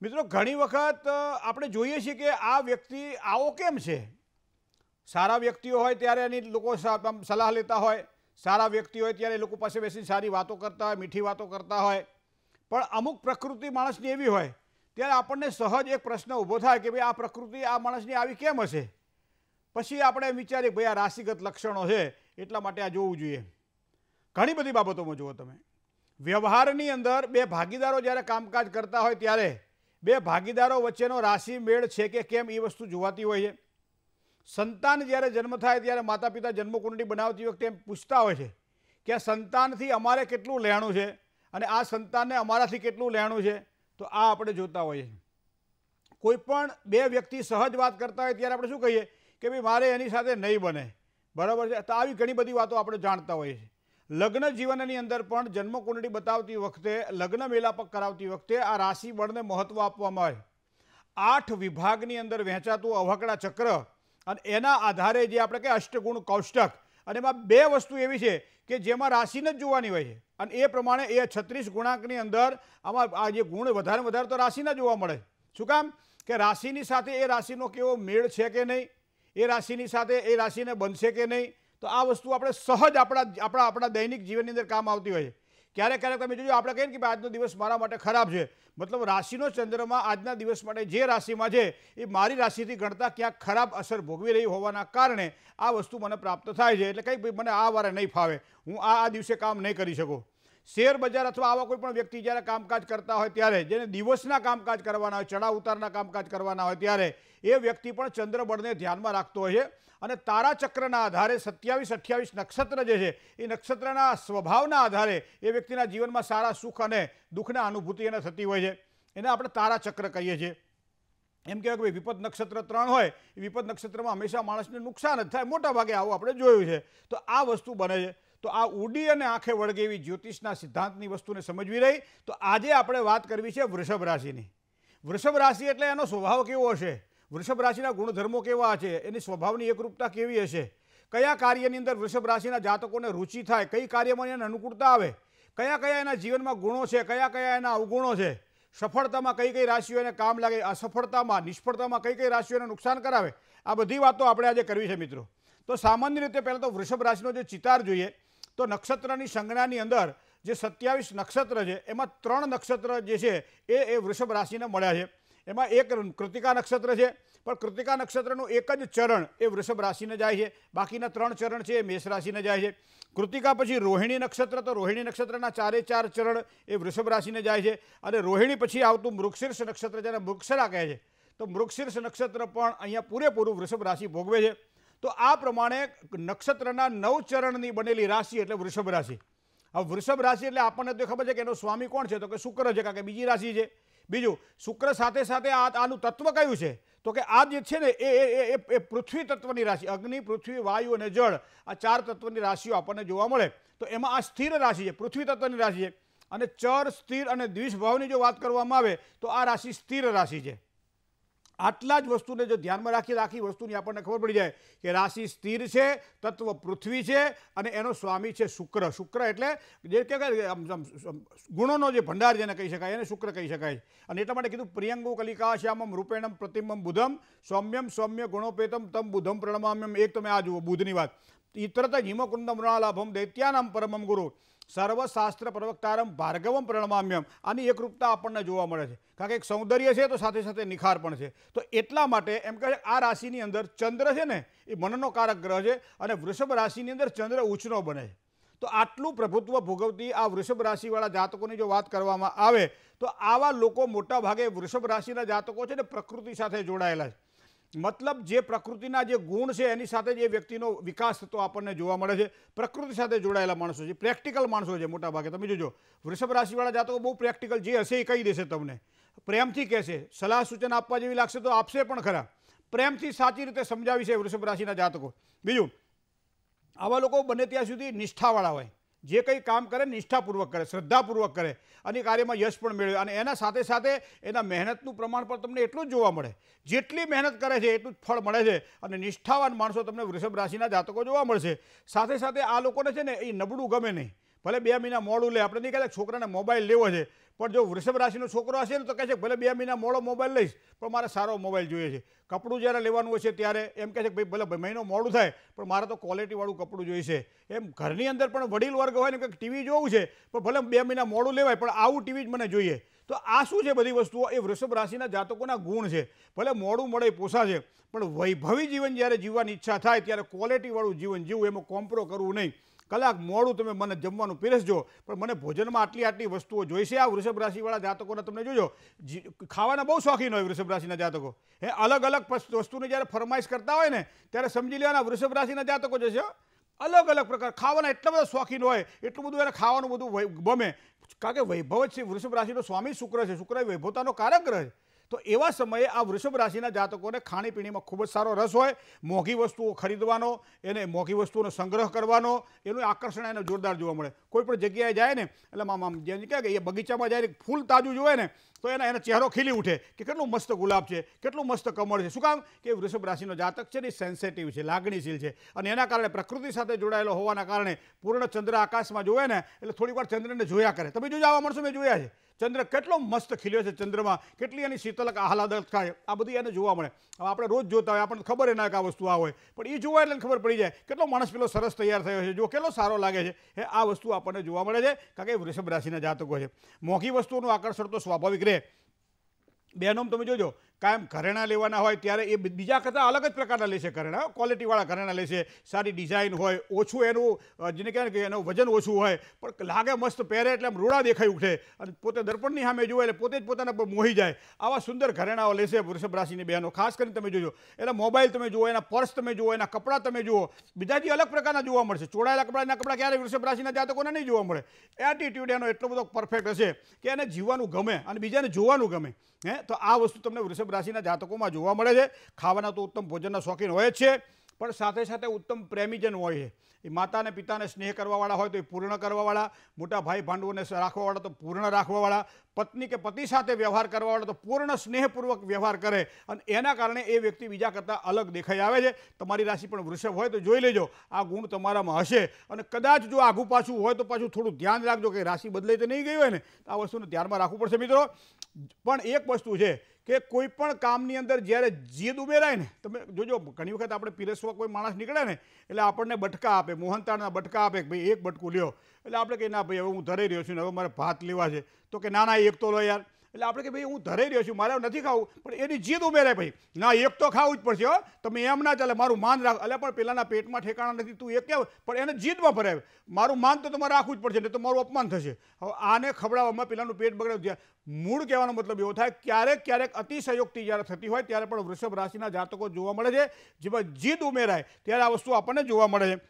મિત્રો ઘણી વખત આપણે જોઈએ છીએ કે આ વ્યક્તિ આવો કેમ છે સારા વ્યક્તિઓ હોય ત્યારે એની લોકો સલાહ લેતા હોય સારા વ્યક્તિ હોય ત્યારે લોકો પાસે બેસીને સારી વાતો કરતા હોય મીઠી વાતો કરતા હોય પણ અમુક પ્રકૃતિ માણસની એવી હોય ત્યારે આપણને સહજ એક પ્રશ્ન ઊભો થાય કે ભાઈ આ પ્રકૃતિ આ માણસની આવી કેમ હશે પછી આપણે વિચારીએ ભાઈ આ રાશિગત લક્ષણો છે એટલા માટે આ જોવું જોઈએ ઘણી બધી બાબતોમાં જુઓ તમે વ્યવહારની અંદર બે ભાગીદારો જ્યારે કામકાજ કરતા હોય ત્યારે બે ભાગીદારો વચ્ચેનો રાશિ મેળ છે કે કેમ એ વસ્તુ જોવાતી હોય છે સંતાન જ્યારે જન્મ થાય ત્યારે માતા પિતા જન્મકુંડળી બનાવતી વખતે એમ પૂછતા હોય છે કે આ સંતાનથી અમારે કેટલું લેણું છે અને આ સંતાનને અમારાથી કેટલું લેણું છે તો આ આપણે જોતા હોઈએ છીએ કોઈ પણ બે વ્યક્તિ સહજ વાત કરતા હોય ત્યારે આપણે શું કહીએ કે ભાઈ મારે એની સાથે નહીં બને બરાબર છે તો આવી ઘણી બધી વાતો આપણે જાણતા હોઈએ છીએ લગ્ન જીવનની અંદર પણ જન્મકુંડળી બતાવતી વખતે લગ્ન મેલાપક કરાવતી વખતે આ રાશિ બળને મહત્વ આપવામાં આવે આઠ વિભાગની અંદર વહેંચાતું અવકડા ચક્ર અને એના આધારે જે આપણે કે અષ્ટગુણ કૌષ્ટક અને એમાં બે વસ્તુ એવી છે કે જેમાં રાશિને જ જોવાની હોય છે અને એ પ્રમાણે એ છત્રીસ ગુણાંકની અંદર આમાં આ જે ગુણ વધારે વધારે તો રાશિના જોવા મળે શું કામ કે રાશિની સાથે એ રાશિનો કેવો મેળ છે કે નહીં એ રાશિની સાથે એ રાશિને બનશે કે નહીં તો આ વસ્તુ આપણે સહજ આપણા આપણા આપણા દૈનિક જીવનની અંદર કામ આવતી હોય છે ક્યારેક ક્યારેક તમે જોજો આપણે કહીએ કે આજનો દિવસ મારા માટે ખરાબ છે મતલબ રાશિનો ચંદ્રમાં આજના દિવસ માટે જે રાશિમાં છે એ મારી રાશિથી ગણતા ક્યાંક ખરાબ અસર ભોગવી રહી હોવાના કારણે આ વસ્તુ મને પ્રાપ્ત થાય છે એટલે કંઈક મને આ વારે નહીં ફાવે હું આ આ દિવસે કામ નહીં કરી શકું શેર બજાર અથવા આવા કોઈ પણ વ્યક્તિ જ્યારે કામકાજ કરતા હોય ત્યારે જેને દિવસના કામકાજ કરવાના હોય ચડા ઉતારના કામકાજ કરવાના હોય ત્યારે એ વ્યક્તિ પણ ચંદ્રબળને ધ્યાનમાં રાખતો હોય છે અને તારા ચક્રના આધારે સત્યાવીસ અઠ્યાવીસ નક્ષત્ર જે છે એ નક્ષત્રના સ્વભાવના આધારે એ વ્યક્તિના જીવનમાં સારા સુખ અને દુઃખના અનુભૂતિ એને થતી હોય છે એને આપણે તારાચક્ર કહીએ છીએ એમ કહેવાય કે ભાઈ વિપદ નક્ષત્ર ત્રણ હોય વિપદ નક્ષત્રમાં હંમેશા માણસને નુકસાન જ થાય મોટા ભાગે આવું આપણે જોયું છે તો આ વસ્તુ બને છે તો આ ઉડી અને આંખે વળગે એવી જ્યોતિષના સિદ્ધાંતની વસ્તુને સમજવી રહી તો આજે આપણે વાત કરવી છે વૃષભ રાશિની વૃષભ રાશિ એટલે એનો સ્વભાવ કેવો હશે વૃષભ રાશિના ગુણધર્મો કેવા છે એની સ્વભાવની એકરૂપતા કેવી હશે કયા કાર્યની અંદર વૃષભ રાશિના જાતકોને રુચિ થાય કઈ કાર્યમાં એને અનુકૂળતા આવે કયા કયા એના જીવનમાં ગુણો છે કયા કયા એના અવગુણો છે સફળતામાં કઈ કઈ રાશિઓને કામ લાગે અસફળતામાં નિષ્ફળતામાં કઈ કઈ રાશિઓને નુકસાન કરાવે આ બધી વાતો આપણે આજે કરવી છે મિત્રો તો સામાન્ય રીતે પહેલાં તો વૃષભ રાશિનો જે ચિતાર જોઈએ તો નક્ષત્રની સંજ્ઞાની અંદર જે સત્યાવીસ નક્ષત્ર છે એમાં ત્રણ નક્ષત્ર જે છે એ એ વૃષભ રાશિને મળ્યા છે એમાં એક કૃતિકા નક્ષત્ર છે પણ કૃતિકા નક્ષત્રનું એક જ ચરણ એ વૃષભ રાશિને જાય છે બાકીના ત્રણ ચરણ છે એ મેષ રાશિને જાય છે કૃતિકા પછી રોહિણી નક્ષત્ર તો રોહિણી નક્ષત્રના ચારે ચાર ચરણ એ વૃષભ રાશિને જાય છે અને રોહિણી પછી આવતું મૃક્ષીર્ષ નક્ષત્ર જેને મૃક્ષરા કહે છે તો મૃક્ષીર્ષ નક્ષત્ર પણ અહીંયા પૂરેપૂરું વૃષભ રાશિ ભોગવે છે તો આ પ્રમાણે નક્ષત્રના નવ ચરણની બનેલી રાશિ એટલે વૃષભ રાશિ હવે વૃષભ રાશિ એટલે આપણને તો ખબર છે કે એનો સ્વામી કોણ છે તો કે શુક્ર છે કારણ કે બીજી રાશિ છે બીજું શુક્ર સાથે સાથે આ આનું તત્વ કયું છે તો કે આ જે છે ને એ એ પૃથ્વી તત્વની રાશિ અગ્નિ પૃથ્વી વાયુ અને જળ આ ચાર તત્વની રાશિઓ આપણને જોવા મળે તો એમાં આ સ્થિર રાશિ છે પૃથ્વી તત્વની રાશિ છે અને ચર સ્થિર અને દ્વિષભાવની જો વાત કરવામાં આવે તો આ રાશિ સ્થિર રાશિ છે આટલા જ વસ્તુને જો ધ્યાનમાં રાખી રાખી વસ્તુની આપણને ખબર પડી જાય કે રાશિ સ્થિર છે તત્વ પૃથ્વી છે અને એનો સ્વામી છે શુક્ર શુક્ર એટલે જે કે ગુણોનો જે ભંડાર જેને કહી શકાય એને શુક્ર કહી શકાય અને એટલા માટે કીધું પ્રિયંગુ પ્રિયંગો કલિકાશ્યામમ રૂપેણમ પ્રતિમમ બુધમ સૌમ્યમ સૌમ્ય ગુણોપેતમ તમ બુધમ પ્રણમામ્યમ એક તમે આ જુઓ બુધની વાત ઇતરત હિમકુંદમ ઋણાલાભમ દૈત્યાનામ પરમમ ગુરુ સર્વશાસ્ત્ર પ્રવક્તારમ ભાર્ગવમ પ્રણમામ્યમ આની એકરૂપતા આપણને જોવા મળે છે કારણ કે એક સૌંદર્ય છે તો સાથે સાથે નિખાર પણ છે તો એટલા માટે એમ કહે આ રાશિની અંદર ચંદ્ર છે ને એ મનનો કારક ગ્રહ છે અને વૃષભ રાશિની અંદર ચંદ્ર ઉચ્ચનો બને છે તો આટલું પ્રભુત્વ ભોગવતી આ વૃષભ રાશિવાળા જાતકોની જો વાત કરવામાં આવે તો આવા લોકો મોટાભાગે વૃષભ રાશિના જાતકો છે ને પ્રકૃતિ સાથે જોડાયેલા છે મતલબ જે પ્રકૃતિના જે ગુણ છે એની સાથે જે વ્યક્તિનો વિકાસ થતો આપણને જોવા મળે છે પ્રકૃતિ સાથે જોડાયેલા માણસો છે પ્રેક્ટિકલ માણસો છે મોટાભાગે તમે જોજો વૃષભ રાશિવાળા જાતકો બહુ પ્રેક્ટિકલ જે હશે એ કહી દેશે તમને પ્રેમથી કહેશે સલાહ સૂચન આપવા જેવી લાગશે તો આપશે પણ ખરા પ્રેમથી સાચી રીતે સમજાવી છે વૃષભ રાશિના જાતકો બીજું આવા લોકો બને ત્યાં સુધી નિષ્ઠાવાળા હોય જે કંઈ કામ કરે નિષ્ઠાપૂર્વક કરે શ્રદ્ધાપૂર્વક કરે અને કાર્યમાં યશ પણ મેળવે અને એના સાથે સાથે એના મહેનતનું પ્રમાણ પણ તમને એટલું જ જોવા મળે જેટલી મહેનત કરે છે એટલું જ ફળ મળે છે અને નિષ્ઠાવાન માણસો તમને વૃષભ રાશિના જાતકો જોવા મળશે સાથે સાથે આ લોકોને છે ને એ નબળું ગમે નહીં ભલે બે મહિના મોડું લે આપણે નહીં કહેતા છોકરાને મોબાઈલ લેવો છે પણ જો વૃષભ રાશિનો છોકરો હશે ને તો કહે છે ભલે બે મહિના મોડો મોબાઈલ લઈશ પણ મારે સારો મોબાઈલ જોઈએ છે કપડું જ્યારે લેવાનું હોય છે ત્યારે એમ કહે છે કે ભાઈ ભલે મહિનો મોડું થાય પણ મારે તો ક્વોલિટીવાળું કપડું જોઈએ છે એમ ઘરની અંદર પણ વડીલ વર્ગ હોય ને કંઈક ટીવી જોવું છે પણ ભલે બે મહિના મોડું લેવાય પણ આવું ટીવી જ મને જોઈએ તો આ શું છે બધી વસ્તુઓ એ વૃષભ રાશિના જાતકોના ગુણ છે ભલે મોડું મળે પોસા છે પણ વૈભવી જીવન જ્યારે જીવવાની ઈચ્છા થાય ત્યારે ક્વોલિટીવાળું જીવન જીવવું એમાં કોમ્પ્રો કરવું નહીં કલાક મોડું તમે મને જમવાનું પીરસજો પણ મને ભોજનમાં આટલી આટલી વસ્તુઓ જોઈશે આ વૃષભ રાશિવાળા જાતકોને તમને જોજો ખાવાના બહુ શોખીન હોય વૃષભ રાશિના જાતકો એ અલગ અલગ વસ્તુની જ્યારે ફરમાઈશ કરતા હોય ને ત્યારે સમજી લેવાના વૃષભ રાશિના જાતકો જે છે અલગ અલગ પ્રકાર ખાવાના એટલા બધા શોખીન હોય એટલું બધું એને ખાવાનું બધું ગમે કારણ કે વૈભવ જ છે વૃષભ રાશિનો સ્વામી શુક્ર છે શુક્ર વૈભવતાનો કારક ગ્રહ છે તો એવા સમયે આ વૃષભ રાશિના જાતકોને ખાણીપીણીમાં ખૂબ જ સારો રસ હોય મોંઘી વસ્તુઓ ખરીદવાનો એને મોંઘી વસ્તુઓનો સંગ્રહ કરવાનો એનું આકર્ષણ એને જોરદાર જોવા મળે કોઈ પણ જગ્યાએ જાય ને એટલે મામ જેમ કે એ બગીચામાં જાય ફૂલ તાજું જોવે ને તો એના એનો ચહેરો ખીલી ઉઠે કે કેટલું મસ્ત ગુલાબ છે કેટલું મસ્ત કમળ છે શું કામ કે વૃષભ રાશિનો જાતક છે ને સેન્સેટિવ છે લાગણીશીલ છે અને એના કારણે પ્રકૃતિ સાથે જોડાયેલો હોવાના કારણે પૂર્ણ ચંદ્ર આકાશમાં જોવે ને એટલે થોડીવાર ચંદ્રને જોયા કરે તમે જોજો આવા મળશો મેં જોયા છે ચંદ્ર કેટલો મસ્ત ખીલ્યો છે ચંદ્રમાં કેટલી એની શીતલક આહલાદક થાય આ બધી એને જોવા મળે હવે આપણે રોજ જોતા હોય આપણને ખબર ના કે આ વસ્તુ આ હોય પણ એ જોવા એટલે ખબર પડી જાય કેટલો માણસ પેલો સરસ તૈયાર થયો છે જો કેટલો સારો લાગે છે એ આ વસ્તુ આપણને જોવા મળે છે કારણ કે વૃષભ રાશિના જાતકો છે મોંઘી વસ્તુનું આકર્ષણ તો સ્વાભાવિક રહે બેનોમ તમે જોજો કાયમ ઘરેણા લેવાના હોય ત્યારે એ બીજા કરતાં અલગ જ પ્રકારના લેશે ઘરેણા ક્વોલિટીવાળા ઘરેણા લેશે સારી ડિઝાઇન હોય ઓછું એનું જેને કહેવાય કે એનું વજન ઓછું હોય પણ લાગે મસ્ત પહેરે એટલે આમ રોડા દેખાઈ ઉઠે અને પોતે દર્પણની સામે જુએ એટલે પોતે જ પોતાના પર મોહી જાય આવા સુંદર ઘરેણાઓ લેશે વૃષભ રાશિની બહેનો ખાસ કરીને તમે જોજો એના મોબાઈલ તમે જુઓ એના પર્સ તમે જુઓ એના કપડાં તમે જુઓ બીજા જે અલગ પ્રકારના જોવા મળશે ચોડાયેલા કપડાં એના કપડાં ક્યારે વૃષભ રાશિના જાતકોને નહીં જોવા મળે એટીટ્યુડ એનો એટલો બધો પરફેક્ટ હશે કે એને જીવવાનું ગમે અને બીજાને જોવાનું ગમે હે તો આ વસ્તુ તમને વૃષભ રાશિના જાતકોમાં જોવા મળે છે ખાવાના તો ઉત્તમ ભોજનના શોખીન હોય છે પણ સાથે સાથે ઉત્તમ પ્રેમીજન હોય છે એ માતા અને પિતાને સ્નેહ કરવાવાળા હોય તો એ પૂર્ણ કરવાવાળા મોટા ભાઈ ભાંડવોને રાખવાવાળા તો પૂર્ણ રાખવાવાળા પત્ની કે પતિ સાથે વ્યવહાર કરવાવાળા તો પૂર્ણ સ્નેહપૂર્વક વ્યવહાર કરે અને એના કારણે એ વ્યક્તિ બીજા કરતાં અલગ દેખાઈ આવે છે તમારી રાશિ પણ વૃષભ હોય તો જોઈ લેજો આ ગુણ તમારામાં હશે અને કદાચ જો આઘું પાછું હોય તો પાછું થોડું ધ્યાન રાખજો કે રાશિ બદલાઈ તો નહીં ગઈ હોય ને આ વસ્તુને ધ્યાનમાં રાખવું પડશે મિત્રો પણ એક વસ્તુ છે કે કોઈ પણ કામની અંદર જ્યારે જીદ ઉમેરાય ને તમે જોજો ઘણી વખત આપણે પીરસવા કોઈ માણસ નીકળે ને એટલે આપણને બટકા આપે મોહનતાળના બટકા આપે ભાઈ એક બટકું લ્યો એટલે આપણે કે ના ભાઈ હવે હું ધરાઈ રહ્યો છું ને હવે મારે ભાત લેવા છે તો કે ના ના એક તો લો યાર એટલે આપણે કે ભાઈ હું ધરાઈ રહ્યો છું મારે નથી ખાવું પણ એની જીદ ઉમેરે ભાઈ ના એક તો ખાવું જ પડશે હો તમે એમ ના ચાલે મારું માન રાખ એટલે પણ પેલાના પેટમાં ઠેકાણા નથી તું એક કહેવ પણ એને જીદમાં ભરાવે મારું માન તો તમારે રાખવું જ પડશે નહીં તો મારું અપમાન થશે હવે આને ખવડાવવામાં પેલાનું પેટ બગડાવ્યું મૂળ કહેવાનો મતલબ એવો થાય ક્યારેક ક્યારેક અતિશયોક્તિ જ્યારે થતી હોય ત્યારે પણ વૃષભ રાશિના જાતકો જોવા મળે છે જેમાં જીદ ઉમેરાય ત્યારે આ વસ્તુ આપણને જોવા મળે છે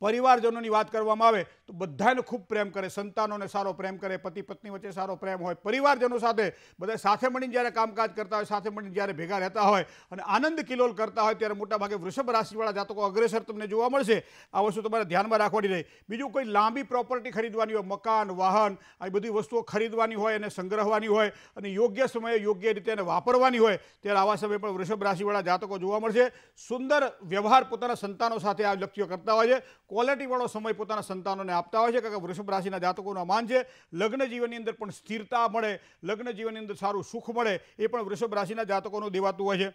પરિવારજનોની વાત કરવામાં આવે તો બધાને ખૂબ પ્રેમ કરે સંતાનોને સારો પ્રેમ કરે પતિ પત્ની વચ્ચે સારો પ્રેમ હોય પરિવારજનો સાથે બધા સાથે મળીને જ્યારે કામકાજ કરતા હોય સાથે મળીને જ્યારે ભેગા રહેતા હોય અને આનંદ કિલોલ કરતા હોય ત્યારે મોટાભાગે વૃષભ રાશિવાળા જાતકો અગ્રેસર તમને જોવા મળશે આ વસ્તુ તમારે ધ્યાનમાં રાખવાની રહી બીજું કોઈ લાંબી પ્રોપર્ટી ખરીદવાની હોય મકાન વાહન આ બધી વસ્તુઓ ખરીદવાની હોય અને સંગ્રહવાની હોય અને યોગ્ય સમયે યોગ્ય રીતે એને વાપરવાની હોય ત્યારે આવા સમયે પણ વૃષભ રાશિવાળા જાતકો જોવા મળશે સુંદર વ્યવહાર પોતાના સંતાનો સાથે આ વ્યક્તિઓ કરતા હોય છે ક્વોલિટીવાળો સમય પોતાના સંતાનોને આપતા હોય છે કારણ કે વૃષભ રાશિના જાતકોનો માન છે લગ્ન જીવનની અંદર પણ સ્થિરતા મળે લગ્ન જીવનની અંદર સારું સુખ મળે એ પણ વૃષભ રાશિના જાતકોનું દેવાતું હોય છે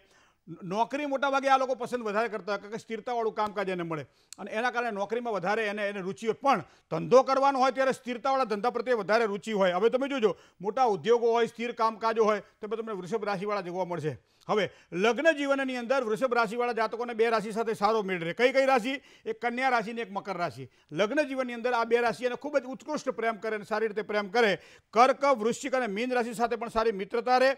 નોકરી મોટા ભાગે આ લોકો પસંદ વધારે કરતા હોય કે સ્થિરતાવાળું કામકાજ એને મળે અને એના કારણે નોકરીમાં વધારે એને એને રુચિ હોય પણ ધંધો કરવાનો હોય ત્યારે સ્થિરતાવાળા ધંધા પ્રત્યે વધારે રુચિ હોય હવે તમે જોજો મોટા ઉદ્યોગો હોય સ્થિર કામકાજો હોય તો તમને વૃષભ રાશિવાળા જોવા મળશે હવે લગ્ન જીવનની અંદર વૃષભ રાશિવાળા જાતકોને બે રાશિ સાથે સારો મેળ રહે કઈ કઈ રાશિ એક કન્યા રાશિ ને એક મકર રાશિ લગ્ન જીવનની અંદર આ બે રાશિ અને ખૂબ જ ઉત્કૃષ્ટ પ્રેમ કરે અને સારી રીતે પ્રેમ કરે કર્ક વૃશ્ચિક અને મીન રાશિ સાથે પણ સારી મિત્રતા રહે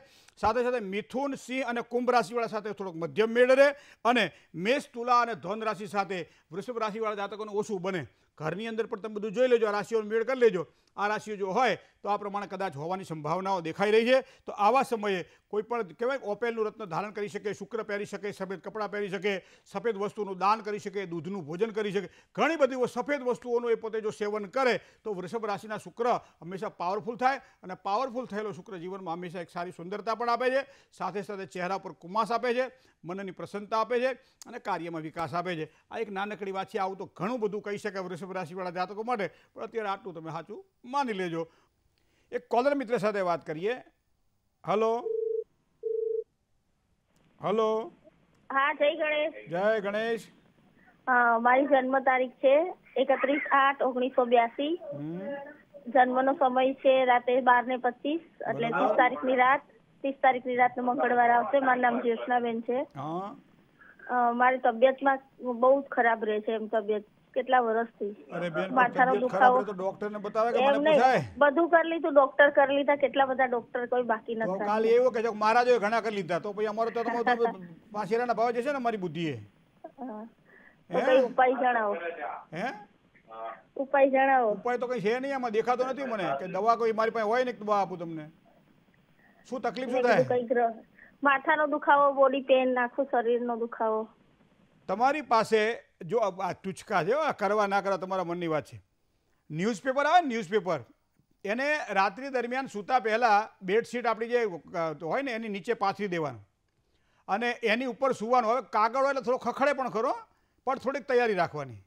સાથે સાથે મિથુન સિંહ અને કુંભ રાશિવાળા સાથે થોડોક મધ્યમ મેળ રહે અને મેષ તુલા અને ધન રાશિ સાથે વૃષભ રાશિવાળા જાતકોનું ઓછું બને ઘરની અંદર પણ તમે બધું જોઈ લેજો આ રાશિઓનો મેડ કરી લેજો આ રાશિઓ જો હોય તો આ પ્રમાણે કદાચ હોવાની સંભાવનાઓ દેખાઈ રહી છે તો આવા સમયે કોઈ પણ કેવાય ઓપેલનું રત્ન ધારણ કરી શકે શુક્ર પેરી શકે સફેદ કપડા પહેરી શકે સફેદ વસ્તુનો દાન કરી શકે દૂધનું ભોજન કરી શકે ઘણી બધીઓ સફેદ વસ્તુઓનો એપોતે જો सेवन કરે તો વૃષભ રાશિના શુક્ર હંમેશા પાવરફુલ થાય અને પાવરફુલ થયેલો શુક્ર જીવનમાં હંમેશા એક સારી સુંદરતા પણ આપે છે સાથે સાથે ચહેરા પર કુમાસ આપે છે મનની પ્રસન્નતા આપે છે અને કાર્યમાં વિકાસ આપે છે આ એક નાનકડી વાત છે આવું તો ઘણું બધું કહી શકાય વૃષભ રાશિવાળા જાતકો માટે પણ અત્યારે આટલું તમે સાચું માની લેજો એક કોલર મિત્ર સાથે વાત કરીએ હલો હલો હા જય ગણેશ જય ગણેશ મારી જન્મ તારીખ છે એકત્રીસ આઠ ઓગણીસો બ્યાસી જન્મ નો સમય છે રાતે બાર ને પચીસ એટલે ત્રીસ તારીખની રાત ત્રીસ તારીખ તારીખની રાતનો મંગળવાર આવશે મારું નામ જ્યોત્સનાબેન છે મારી તબિયતમાં બહુ જ ખરાબ રહે છે એમ તબિયત કેટલા વર્ષથી માથાનો દુખાવો ડોક્ટર ને બતાવે કે મને પૂછાય બધું કરી લીધું ડોક્ટર કરી લીધા કેટલા બધા ડોક્ટર કોઈ બાકી નથી તો કાલે કે જો મહારાજો ઘણા કરી લીધા તો પછી અમારો તો તમારો પાસેરાના ભાવ જશે ને મારી બુદ્ધિએ તો ઉપાય જણાવો હે ઉપાય જણાવો ઉપાય તો કઈ છે નહીં આમાં દેખાતો નથી મને કે દવા કોઈ મારી પાસે હોય ને દવા આપું તમને શું તકલીફ શું થાય માથાનો દુખાવો બોડી પેન આખું શરીરનો દુખાવો તમારી પાસે જો આ ટૂચકા છે આ કરવા ના કરવા તમારા મનની વાત છે ન્યૂઝપેપર આવે ન્યૂઝપેપર એને રાત્રિ દરમિયાન સૂતા પહેલાં બેડશીટ આપણી જે હોય ને એની નીચે પાથરી દેવાનું અને એની ઉપર સૂવાનું હવે કાગળ હોય એટલે થોડો ખખડે પણ ખરો પણ થોડીક તૈયારી રાખવાની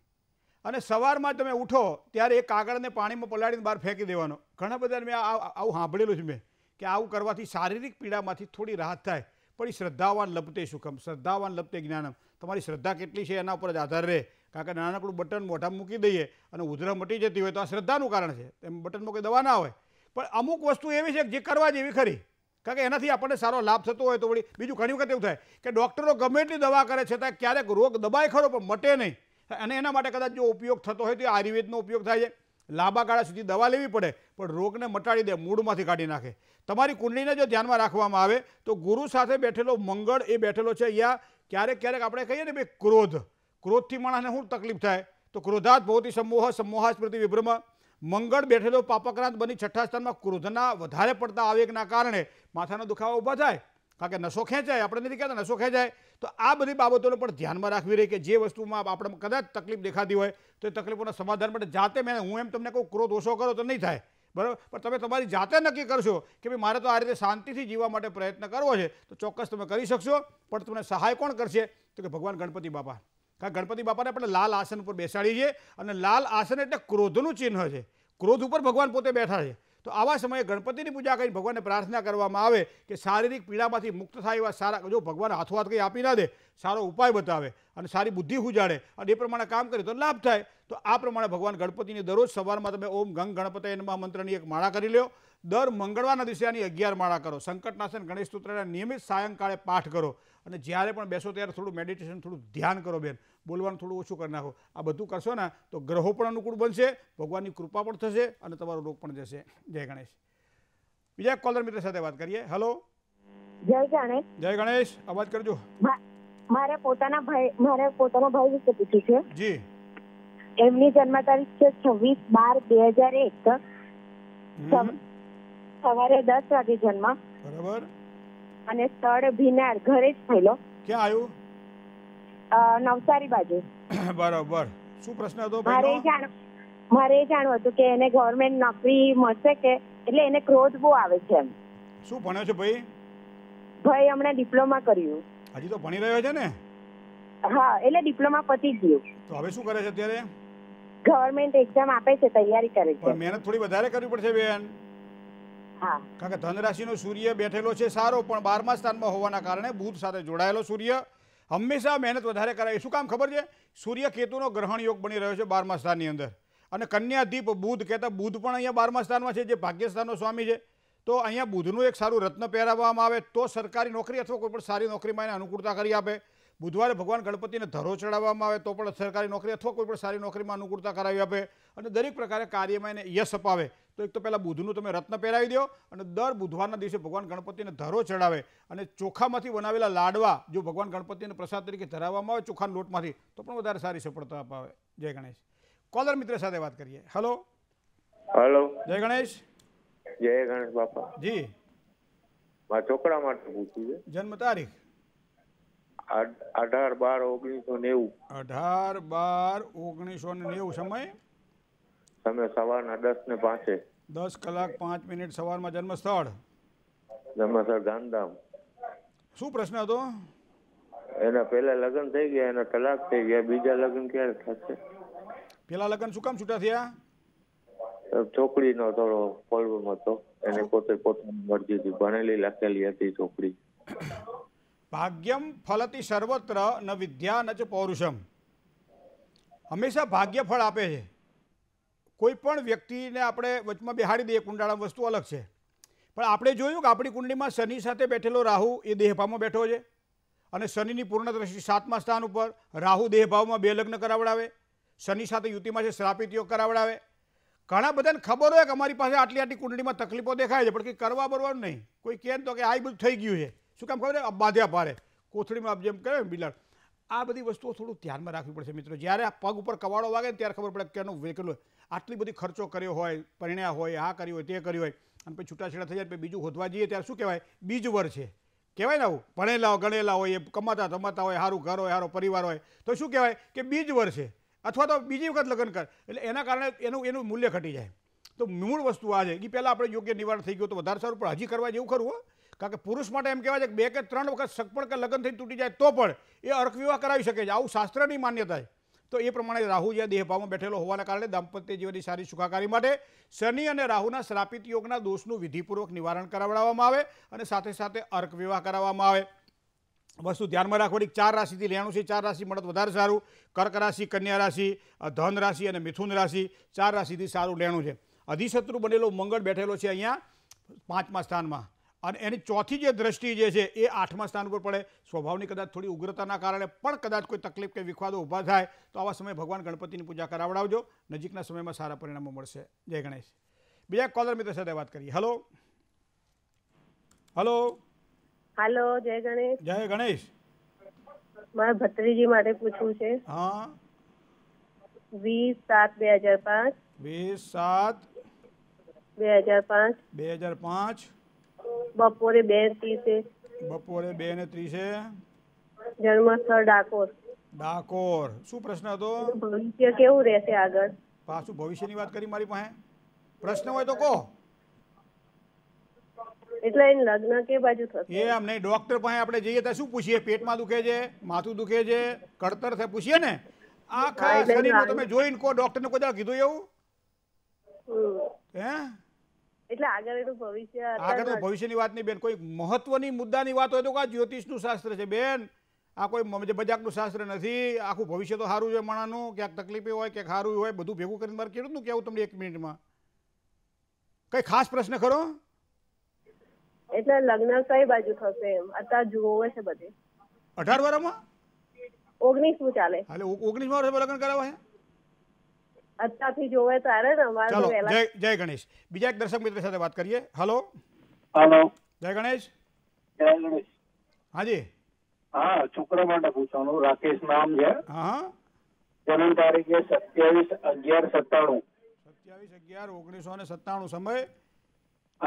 અને સવારમાં તમે ઉઠો ત્યારે એ કાગળને પાણીમાં પલાળીને બહાર ફેંકી દેવાનો ઘણા બધા મેં આવું સાંભળેલું છે મેં કે આવું કરવાથી શારીરિક પીડામાંથી થોડી રાહત થાય પણ એ શ્રદ્ધાવાન લપતે સુખમ શ્રદ્ધાવાન લપતે જ્ઞાનમ તમારી શ્રદ્ધા કેટલી છે એના ઉપર જ આધાર રહે કારણ કે નાનકડું બટન મોઢામાં મૂકી દઈએ અને ઉધરા મટી જતી હોય તો આ શ્રદ્ધાનું કારણ છે એમ બટનમાં કોઈ દવા ના હોય પણ અમુક વસ્તુ એવી છે કે જે કરવા જેવી ખરી કારણ કે એનાથી આપણને સારો લાભ થતો હોય તો વળી બીજું ઘણી વખત એવું થાય કે ડૉક્ટરો ગમે એટલી દવા કરે છે ત્યાં ક્યારેક રોગ દબાય ખરો પણ મટે નહીં અને એના માટે કદાચ જો ઉપયોગ થતો હોય તો આયુર્વેદનો ઉપયોગ થાય છે લાંબા ગાળા સુધી દવા લેવી પડે પણ રોગને મટાડી દે મૂળમાંથી કાઢી નાખે તમારી કુંડળીને જો ધ્યાનમાં રાખવામાં આવે તો ગુરુ સાથે બેઠેલો મંગળ એ બેઠેલો છે અહીંયા ક્યારેક ક્યારેક આપણે કહીએ ને ભાઈ ક્રોધ ક્રોધથી માણસને શું તકલીફ થાય તો ક્રોધાત ભૌતિક સમોહ સમોહા સ્મૃતિ વિભ્રમ મંગળ બેઠેલો પાપક્રાંત બની છઠ્ઠા સ્થાનમાં ક્રોધના વધારે પડતા આવેગના કારણે માથાનો દુખાવો ઊભા થાય કારણ કે નશો ખેંચાય આપણે નથી કહેતા નશો ખેંચાય તો આ બધી બાબતોને પણ ધ્યાનમાં રાખવી રહી કે જે વસ્તુમાં આપણે કદાચ તકલીફ દેખાતી હોય તો એ તકલીફોના સમાધાન માટે જાતે મેં હું એમ તમને કહું ક્રોધ ઓછો કરો તો નહીં થાય બરાબર પણ તમે તમારી જાતે નક્કી કરશો કે ભાઈ મારે તો આ રીતે શાંતિથી જીવવા માટે પ્રયત્ન કરવો છે તો ચોક્કસ તમે કરી શકશો પણ તમને સહાય કોણ કરશે તો કે ભગવાન ગણપતિ બાપા કારણ ગણપતિ બાપાને આપણે લાલ આસન ઉપર બેસાડીએ છીએ અને લાલ આસન એટલે ક્રોધનું ચિહ્ન છે ક્રોધ ઉપર ભગવાન પોતે બેઠા છે તો આવા સમયે ગણપતિની પૂજા કરીને ભગવાનને પ્રાર્થના કરવામાં આવે કે શારીરિક પીડામાંથી મુક્ત થાય એવા સારા જો ભગવાન હાથો હાથ કંઈ આપી ના દે સારો ઉપાય બતાવે અને સારી બુદ્ધિ ઉજાડે અને એ પ્રમાણે કામ કરે તો લાભ થાય તો આ પ્રમાણે ભગવાન ગણપતિની દરરોજ સવારમાં તમે ઓમ ગંગ ગણપતિ એનમાં મંત્રની એક માળા કરી લો દર મંગળવારના દિવસે આની અગિયાર માળા કરો સંકટનાશન ગણેશ સ્તોત્રના નિયમિત સાયંકાળે પાઠ કરો અને જ્યારે પણ બેસો ત્યારે થોડું મેડિટેશન થોડું ધ્યાન કરો બેન બોલવાનું થોડું ઓછું કરી નાખો આ બધું કરશો ને તો ગ્રહો પણ અનુકૂળ બનશે ભગવાનની કૃપા પણ થશે અને તમારો રોગ પણ જશે જય ગણેશ બીજા કોલર મિત્ર સાથે વાત કરીએ હલો જય ગણેશ જય ગણેશ અવાજ કરજો મારે પોતાના ભાઈ મારે પોતાના ભાઈ વિશે પૂછ્યું છે જી એમની જન્મ તારીખ છે છવ્વીસ બાર બે હજાર એક સવારે દસ વાગે જન્મ બરાબર અને સ્થળ ભીનાર ઘરે જ થયેલો ક્યાં આવ્યું નવસારી બાજુ બરાબર શું પ્રશ્ન હતો મારે જાણ મારે જાણવું હતું કે એને ગવર્મેન્ટ નોકરી મળશે કે એટલે એને ક્રોધ બહુ આવે છે એમ શું ભણ્યો છે ભાઈ ભાઈ હમણાં ડિપ્લોમા કર્યું હજી તો ભણી રહ્યો છે ને હા એટલે ડિપ્લોમા પતી ગયું તો હવે શું કરે છે અત્યારે ગવર્મેન્ટ એક્ઝામ આપે છે તૈયારી કરે છે મહેનત થોડી વધારે કરવી પડશે બેન કારણ કે ધનરાશિનો સૂર્ય બેઠેલો છે સારો પણ બારમા સ્થાનમાં હોવાના કારણે બુધ સાથે જોડાયેલો સૂર્ય હંમેશા મહેનત વધારે કરાય શું કામ ખબર છે સૂર્ય કેતુનો ગ્રહણ યોગ બની રહ્યો છે બારમા સ્થાનની અંદર અને કન્યાદીપ બુધ કહેતા બુધ પણ અહીંયા બારમા સ્થાનમાં છે જે ભાગ્યસ્થાનનો સ્વામી છે તો અહીંયા બુધનું એક સારું રત્ન પહેરાવવામાં આવે તો સરકારી નોકરી અથવા કોઈ પણ સારી નોકરીમાં એને અનુકૂળતા કરી આપે બુધવારે ભગવાન ગણપતિને ધરો ચડાવવામાં આવે તો પણ સરકારી નોકરી અથવા કોઈ પણ સારી નોકરીમાં અનુકૂળતા કરાવી આપે અને દરેક પ્રકારે કાર્યમાં એને યશ અપાવે તો એક તો પહેલાં બુધનું તમે રત્ન પહેરાવી દો અને દર બુધવારના દિવસે ભગવાન ગણપતિને ધરો ચડાવે અને ચોખામાંથી બનાવેલા લાડવા જો ભગવાન ગણપતિને પ્રસાદ તરીકે ધરાવવામાં આવે ચોખાના લોટમાંથી તો પણ વધારે સારી સફળતા અપાવે જય ગણેશ કોલર મિત્ર સાથે વાત કરીએ હલો હલો જય ગણેશ જય ગણેશ બાપા જી મારા ચોકડા માટે પૂછ્યું છે જન્મ તારીખ અઢાર બાર ઓગણીસો નેવું અઢાર બાર ઓગણીસો નેવું સમય તમે સવારના દસ ને પાંચે દસ કલાક પાંચ મિનિટ સવારમાં જન્મસ્થળ જન્મસ્થળ ગાંધામ શું પ્રશ્ન હતો એના પહેલા લગ્ન થઈ ગયા એના તલાક થઈ ગયા બીજા લગ્ન ક્યારે થશે પહેલા લગ્ન શું કામ છૂટા થયા છોકરીનો થોડો પ્રોબ્લેમ હતો એને પોતે પોતાની મરજી હતી ભણેલી લખેલી હતી છોકરી ભાગ્યમ ફલતી સર્વત્ર ન વિદ્યા ન જ પૌરુષમ હંમેશા ભાગ્ય ફળ આપે છે કોઈ પણ વ્યક્તિને આપણે વચમાં બેહાડી દઈએ કુંડાળા વસ્તુ અલગ છે પણ આપણે જોયું કે આપણી કુંડળીમાં શનિ સાથે બેઠેલો રાહુ એ દેહભાવમાં બેઠો છે અને શનિની પૂર્ણ દ્રષ્ટિ સાતમા સ્થાન ઉપર રાહુ દેહભાવમાં બે લગ્ન કરાવડાવે શનિ સાથે યુતિમાં છે શ્રાપિત કરાવડાવે ઘણા બધાને ખબર હોય કે અમારી પાસે આટલી આટલી કુંડળીમાં તકલીફો દેખાય છે પણ કંઈ કરવા બરવાનું નહીં કોઈ કહે તો કે આ બધું થઈ ગયું છે શું કામ ખબર બાંધ્યા પારે કોથળીમાં આપ જેમ કહે બિલાડ આ બધી વસ્તુઓ થોડું ધ્યાનમાં રાખવી પડશે મિત્રો જ્યારે આ પગ ઉપર કવાડો વાગે ત્યારે ખબર પડે કે એનું આટલી બધી ખર્ચો કર્યો હોય પરિણ્યા હોય આ કર્યું હોય તે કર્યું હોય અને પછી છૂટાછેડા થઈ જાય પછી બીજું હોદવા જઈએ ત્યારે શું કહેવાય બીજ વર છે કહેવાય ને આવું ભણેલા હોય ગણેલા હોય એ કમાતા કમાતા હોય સારું ઘર હોય સારો પરિવાર હોય તો શું કહેવાય કે બીજ વર છે અથવા તો બીજી વખત લગ્ન કર એટલે એના કારણે એનું એનું મૂલ્ય ઘટી જાય તો મૂળ વસ્તુ આ છે એ પહેલાં આપણે યોગ્ય નિવારણ થઈ ગયું તો વધારે સારું પણ હજી કરવા જેવું ખરું હોય કારણ કે પુરુષ માટે એમ કહેવાય છે કે બે કે ત્રણ વખત સગપણ કે લગ્ન થઈ તૂટી જાય તો પણ એ અર્કવિવાહ કરાવી શકે છે આવું શાસ્ત્રની માન્યતા તો એ પ્રમાણે રાહુ જે દેહભાવમાં બેઠેલો હોવાના કારણે દાંપત્ય જીવનની સારી સુખાકારી માટે શનિ અને રાહુના શ્રાપિત યોગના દોષનું વિધિપૂર્વક નિવારણ કરાવડાવવામાં આવે અને સાથે સાથે અર્કવિવાહ કરાવવામાં આવે વસ્તુ ધ્યાનમાં રાખવાની ચાર રાશિથી લેણું છે ચાર રાશિ મળત વધારે સારું કર્ક રાશિ કન્યા રાશિ ધન રાશિ અને મિથુન રાશિ ચાર રાશિથી સારું લેણું છે અધિશત્રુ બનેલો મંગળ બેઠેલો છે અહીંયા પાંચમા સ્થાનમાં અને એની ચોથી જે દ્રષ્ટિ જે છે એ આઠમા સ્થાન ઉપર પડે સ્વભાવની કદાચ થોડી ઉગ્રતાના કારણે પણ કદાચ કોઈ તકલીફ કે વિખવાદો ઊભા થાય તો આવા સમયે ભગવાન ગણપતિની પૂજા કરાવડાવજો નજીકના સમયમાં સારા પરિણામો મળશે જય ગણેશ બીજા કોલર મિત્ર સાથે વાત કરીએ હલો હલો હલો જય ગણેશ જય ગણેશ મારા ભત્રીજી માટે પૂછવું છે હા વીસ સાત બે હજાર પાંચ વીસ સાત બે હજાર પાંચ બે હજાર પાંચ બપોરે બે ત્રીસે બપોરે બે ને ત્રીસે જન્મસ્થળ ડાકોર ડાકોર શું પ્રશ્ન હતો ભવિષ્ય કેવું રહેશે આગળ પાછું ભવિષ્યની વાત કરી મારી પાસે પ્રશ્ન હોય તો કહો ડોક્ટર પાસે આપણે જઈએ તો શું પૂછીએ પેટમાં દુખે છે માથું દુખે છે કડતર થાય પૂછીએ ને આખા શરીરમાં જોઈને કહો ડોક્ટરને કોઈ દા કીધું એવું હે આગળનું ભવિષ્ય આગળનું ભવિષ્યની વાત નહીં બેન કોઈ મહત્વની મુદ્દાની વાત હોય તો આ જ્યોતિષનું શાસ્ત્ર છે બેન આ કોઈ મજાકનું શાસ્ત્ર નથી આખું ભવિષ્ય તો સારું છે માણાનું ક્યાંક તકલીફે હોય ક્યાંક સારું હોય બધું ભેગું કરીને મારે કેટલું કેવું તમને એક મિનિટમાં કઈ ખાસ પ્રશ્ન ખરો એટલે લગ્ન કઈ બાજુ થશે એમ અત્યારે જોવે છે બધે અઢાર વારમાં ઓગણીસ ચાલે એટલે ઓગણીસ માં લગ્ન કરાવવા છે અત્યારથી જોવે ત્યારે ને અમારે ચાલો જય જય ગણેશ બીજા એક દર્શક મિત્ર સાથે વાત કરીએ હલો હલો જય ગણેશ જય ગણેશ હાજી હા છોકરા માટે પૂછવાનું રાકેશ નામ છે હા જન્મ તારીખ છે સત્યાવીસ અગિયાર સત્તાણું સત્યાવીસ અગિયાર ઓગણીસો ને સત્તાણું સમય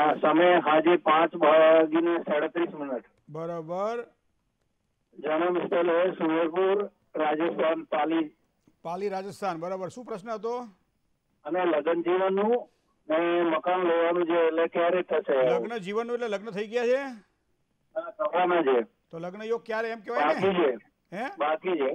હા સમય હાજી પાંચ વાગીને સાડત્રીસ મિનિટ બરાબર જન્મ સ્થળ સુરતપુર રાજસ્થાન પાલી પાલી રાજસ્થાન બરાબર શું પ્રશ્ન હતો અને લગ્ન જીવનનું ને મકાન લેવાનું છે એટલે ક્યારે થશે લગ્ન જીવનનું એટલે લગ્ન થઈ ગયા છે તો લગ્ન યોગ ક્યારે એમ કહેવાય બાકી છે હે બાકી છે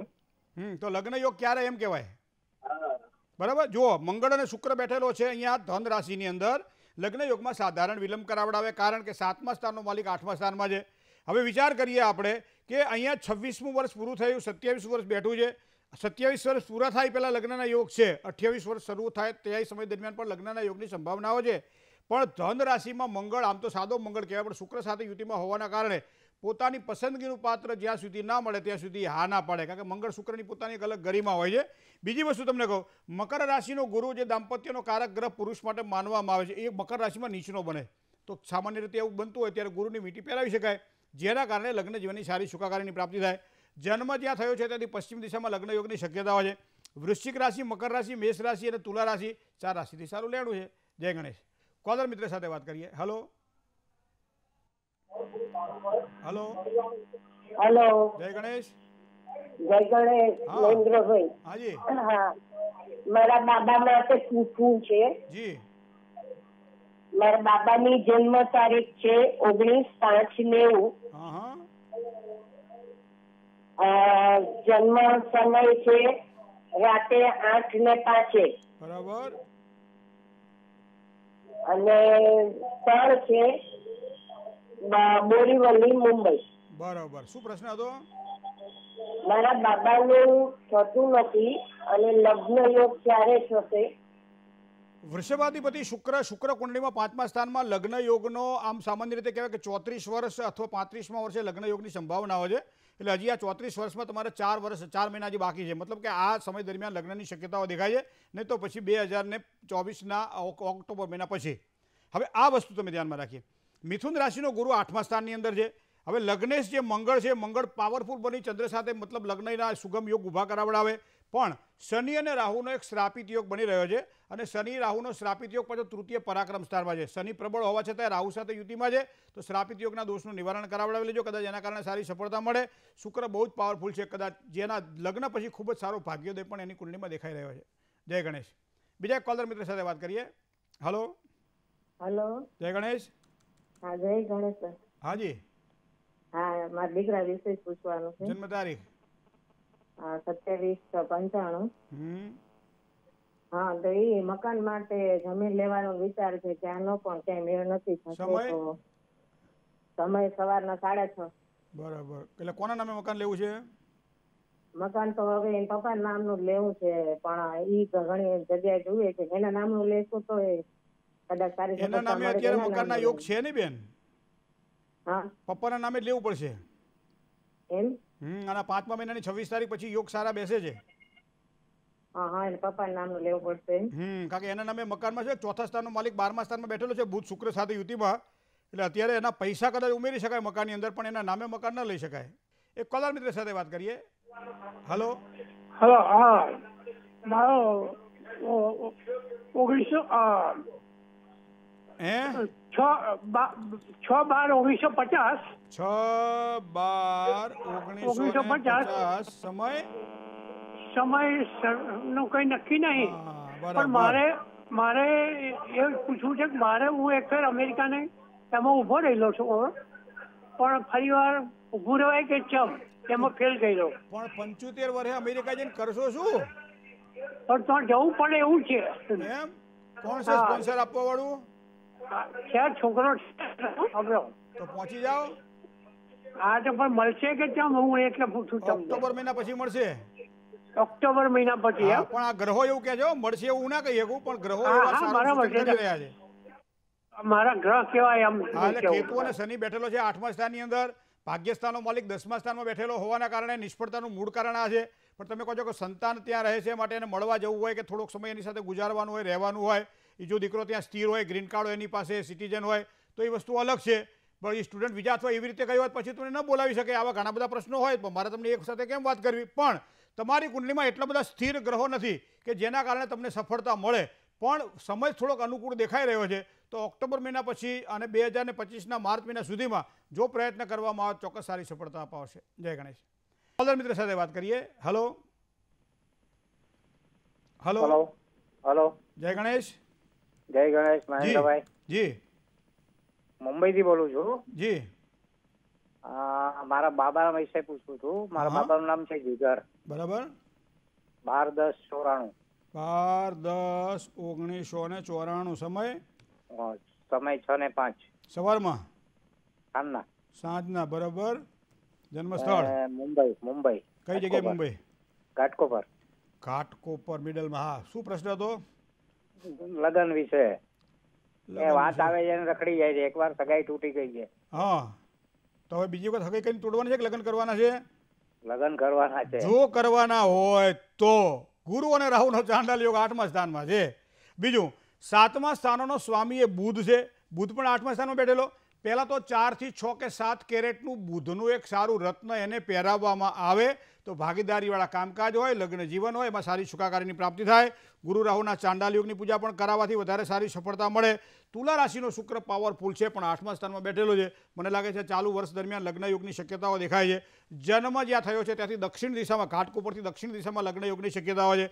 હમ તો લગ્ન યોગ ક્યારે એમ કહેવાય બરાબર જુઓ મંગળ અને શુક્ર બેઠેલો છે અહીંયા ધન રાશિની અંદર લગ્ન યોગમાં સાધારણ વિલંબ કરાવડાવે કારણ કે સાતમા સ્થાનનો માલિક આઠમા સ્થાનમાં છે હવે વિચાર કરીએ આપણે કે અહીંયા છવ્વીસમું વર્ષ પૂરું થયું સત્યાવીસ વર્ષ બેઠું છે સત્યાવીસ વર્ષ પૂરા થાય પહેલાં લગ્નના યોગ છે અઠ્યાવીસ વર્ષ શરૂ થાય તે સમય દરમિયાન પણ લગ્નના યોગની સંભાવનાઓ છે પણ ધન રાશિમાં મંગળ આમ તો સાદો મંગળ કહેવાય પણ શુક્ર સાથે યુતિમાં હોવાના કારણે પોતાની પસંદગીનું પાત્ર જ્યાં સુધી ના મળે ત્યાં સુધી હા ના પાડે કારણ કે મંગળ શુક્રની પોતાની અલગ ગરિમા હોય છે બીજી વસ્તુ તમને કહું મકર રાશિનો ગુરુ જે દાંપત્યનો કારક ગ્રહ પુરુષ માટે માનવામાં આવે છે એ મકર રાશિમાં નીચનો બને તો સામાન્ય રીતે એવું બનતું હોય ત્યારે ગુરુની મીટી પહેરાવી શકાય જેના કારણે લગ્ન જીવનની સારી સુખાકારીની પ્રાપ્તિ થાય જન્મ જ્યાં થયો છે ત્યાંથી પશ્ચિમ દિશામાં લગ્ન યોગની શક્યતાઓ છે વૃશ્ચિક રાશિ મકર રાશિ મેષ રાશિ અને તુલા રાશિ ચાર રાશિથી સારું લેણું છે જય ગણેશ કોલર મિત્ર સાથે વાત કરીએ હલો હલો હલો જય ગણેશ જય ગણેશ મહેન્દ્રભાઈ હાજી મારા બાબા માટે પૂછવું છે જી મારા બાબાની જન્મ તારીખ છે ઓગણીસ પાંચ નેવું જન્મ સમય છે રાતે આઠ ને પાંચે બરાબર અને સ્થળ છે બોરીવલી મુંબઈ બરાબર શું પ્રશ્ન હતો મારા નું થતું નથી અને લગ્ન યોગ ક્યારે થશે વૃષભાધિપતિ શુક્ર શુક્ર કુંડળીમાં પાંચમા સ્થાનમાં લગ્ન યોગનો આમ સામાન્ય રીતે કહેવાય કે ચોત્રીસ વર્ષ અથવા પાંત્રીસમાં વર્ષે લગ્ન યોગની સંભાવના હોય છે એટલે હજી આ ચોત્રીસ વર્ષમાં તમારે ચાર વર્ષ ચાર મહિના હજી બાકી છે મતલબ કે આ સમય દરમિયાન લગ્નની શક્યતાઓ દેખાય છે નહીં તો પછી બે હજારને ચોવીસના ઓક્ટોબર મહિના પછી હવે આ વસ્તુ તમે ધ્યાનમાં રાખીએ મિથુન રાશિનો ગુરુ આઠમા સ્થાનની અંદર છે હવે લગ્નેશ જે મંગળ છે મંગળ પાવરફુલ બની ચંદ્ર સાથે મતલબ લગ્નના સુગમ યોગ ઊભા કરાવડાવે પણ શનિ અને રાહુનો એક શ્રાપિત યોગ બની રહ્યો છે અને શનિ રાહુનો શ્રાપિત યોગ પાછો તૃતીય પરાક્રમ સ્થાનમાં છે શનિ પ્રબળ હોવા છતાં રાહુ સાથે યુતિમાં છે તો શ્રાપિત યોગના દોષનું નિવારણ કરાવડાવી લેજો કદાચ એના કારણે સારી સફળતા મળે શુક્ર બહુ જ પાવરફુલ છે કદાચ જેના લગ્ન પછી ખૂબ જ સારો ભાગ્યોદય પણ એની કુંડલીમાં દેખાઈ રહ્યો છે જય ગણેશ બીજા કોલર મિત્ર સાથે વાત કરીએ હલો હલો જય ગણેશ હા જય હાજી હા મારા દીકરા વિશે પૂછવાનું જન્મ તારીખ સત્યાવીસ પંચાણું હા તો એ મકાન માટે જમીન લેવાનો વિચાર છે ત્યાંનો પણ ક્યાંય મેળ નથી થતો સમય સવારના સાડા છ બરાબર એટલે કોના નામે મકાન લેવું છે મકાન તો હવે એના પપ્પાના નામનું લેવું છે પણ ઈ ઘણી જગ્યાએ જોઈએ છે એના નામનું લેશું તો એ કદાચ સારી એના નામે અત્યારે મકાનના યોગ છે ને બેન હા પપ્પાના નામે લેવું પડશે એમ હમ અને પાંચમા મહિનાની છવ્વીસ તારીખ પછી યોગ સારા બેસે છે હા એના નામે મકાનમાં છે ચોથા સ્થાનનો માલિક બારમા સ્થાનમાં બેઠેલો છે બુધ શુક્ર સાથે યુતિમાં એટલે અત્યારે એના પૈસા કદાચ ઉમેરી શકાય મકાનની અંદર પણ એના નામે મકાન લઈ શકાય એક કોલર મિત્ર સાથે વાત કરીએ હલો હલો હા મારો ઓગણીસો હે છ છ બાર ઓગણીસો પચાસ છ બાર ઓગણીસો પચાસ સમય સમય નું કઈ નક્કી નહી પણ મારે મારે એ પૂછવું છે કે મારે હું એક અમેરિકા અમેરિકાને એમાં ઊભો રહેલો છું પણ ફરી વાર ઊભું રહેવાય કે ચમ એમાં ફેલ ગયેલો પણ પંચોતેર વર્ષે અમેરિકા જઈને કરશો શું પણ તો જવું પડે એવું છે એમ કોણ છે સ્પોન્સર આપવા વાળું છે છોકરો છે તો પહોંચી જાઓ હા તો પણ મળશે કે ચમ હું એટલે પૂછું તમને ઓક્ટોબર મહિના પછી મળશે ઓક્ટોબર મહિના પછી પણ આ ગ્રહો એવું કહે મળશે એવું ના કહીએ પણ ગ્રહો બરાબર છે મારા ગ્રહ કેવાય આમ કેતુ અને શનિ બેઠેલો છે આઠમા સ્થાનની અંદર ભાગ્યસ્થાનનો માલિક દસમા સ્થાનમાં બેઠેલો હોવાના કારણે નિષ્ફળતાનું મૂળ કારણ આ છે પણ તમે કહો છો કે સંતાન ત્યાં રહે છે માટે એને મળવા જવું હોય કે થોડોક સમય એની સાથે ગુજારવાનું હોય રહેવાનું હોય એ જો દીકરો ત્યાં સ્થિર હોય ગ્રીન કાર્ડ હોય એની પાસે સિટીઝન હોય તો એ વસ્તુ અલગ છે પણ એ સ્ટુડન્ટ બીજા અથવા એવી રીતે કહ્યું હોત પછી તમને ન બોલાવી શકે આવા ઘણા બધા પ્રશ્નો હોય પણ મારે તમને એક સાથે કેમ વાત કરવી પણ તમારી કુંડલીમાં એટલા બધા સ્થિર ગ્રહો નથી કે જેના કારણે તમને સફળતા મળે પણ સમય થોડોક અનુકૂળ દેખાઈ રહ્યો છે તો ઓક્ટોબર મહિના પછી અને બે હજાર પચીસના માર્ચ મહિના સુધીમાં જો પ્રયત્ન કરવામાં આવે ચોક્કસ સારી સફળતા અપાવશે જય ગણેશ કોલર મિત્ર સાથે વાત કરીએ હલો હલો હલો હલો જય ગણેશ જય ગણેશ જી મુંબઈથી બોલું છું જી મારા બાબા વિશે પૂછવું હતું મારા બાબાનું નામ છે જીગર બરાબર બાર દસ ચોરાણું બાર દસ ઓગણીસો ને ચોરાણું સમય સમય છ ને પાંચ સવારમાં સાંજના સાંજના બરાબર જન્મસ્થળ મુંબઈ મુંબઈ કઈ જગ્યાએ મુંબઈ ઘાટકોપર ઘાટકોપર મિડલ માં હા શું પ્રશ્ન હતો લગન વિશે વાત આવે છે રખડી જાય છે એકવાર સગાઈ તૂટી ગઈ છે હા તો હવે બીજી વખત હગે કરીને તોડવાના છે કે લગ્ન કરવાના છે લગ્ન કરવાના છે જો કરવાના હોય તો ગુરુ અને રાહુનો ચાંડાલ યોગ આઠમા સ્થાનમાં છે બીજું સાતમા સ્થાનોનો સ્વામી એ બુધ છે બુધ પણ આઠમા સ્થાનમાં બેઠેલો પહેલાં તો ચારથી છ કે સાત કેરેટનું બુધનું એક સારું રત્ન એને પહેરાવવામાં આવે તો ભાગીદારીવાળા કામકાજ હોય લગ્ન જીવન હોય એમાં સારી સુખાકારીની પ્રાપ્તિ થાય ગુરુ રાહુના ચાંડાલ યોગની પૂજા પણ કરાવવાથી વધારે સારી સફળતા મળે તુલા રાશિનો શુક્ર પાવરફુલ છે પણ આઠમા સ્થાનમાં બેઠેલો છે મને લાગે છે ચાલુ વર્ષ દરમિયાન લગ્ન યોગની શક્યતાઓ દેખાય છે જન્મ જ્યાં થયો છે ત્યાંથી દક્ષિણ દિશામાં ઘાટકોપરથી દક્ષિણ દિશામાં લગ્ન યોગની શક્યતાઓ છે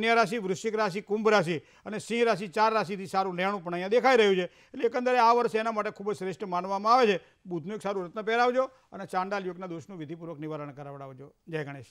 કન્યા રાશિ વૃશ્ચિક રાશિ કુંભ રાશિ અને સિંહ રાશિ ચાર રાશિથી સારું લેણું પણ અહીંયા દેખાઈ રહ્યું છે એટલે એકંદરે આ વર્ષ એના માટે ખૂબ જ શ્રેષ્ઠ માનવામાં આવે છે બુધનું એક સારું રત્ન પહેરાવજો અને ચાંડાલ યોગના દોષનું વિધિપૂર્વક નિવારણ કરાવડાવજો જય ગણેશ